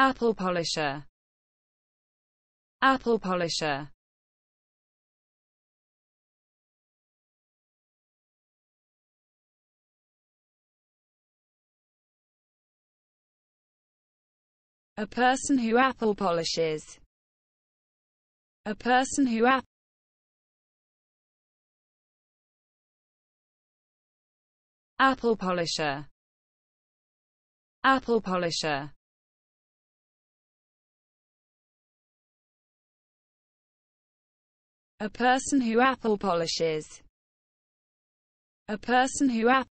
apple polisher apple polisher A person who apple polishes. A person who app Apple polisher. Apple polisher. A person who apple polishes. A person who apple